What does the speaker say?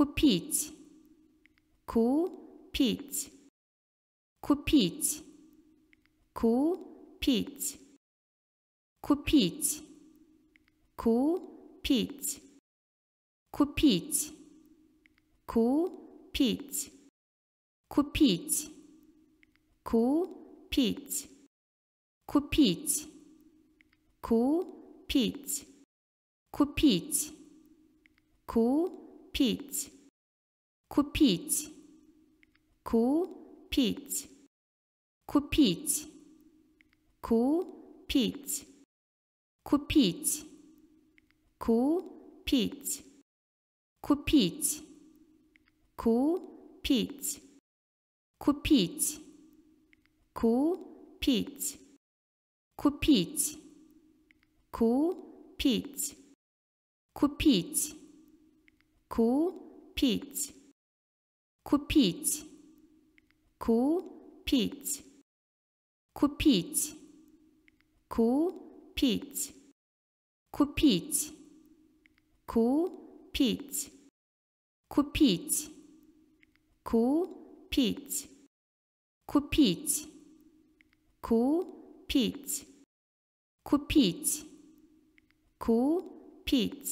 Купить. Купить. Купить. Купить. Купить. Купить. Купить. Купить. Купить. Купить. Купить. Купить. Купить. Купить. Kupić. Kupić. Kupić. Kupić. Kupić. Kupić. Kupić. Kupić. Kupić. Kupić. Kupić. Kupić. Kupić. Kupić. Kupić. Kupić. Kupić. Kupić. Kupić. Kupić. Kupić. Kupić. Kupić. Kupić. Kupić. Kupić. Kupić.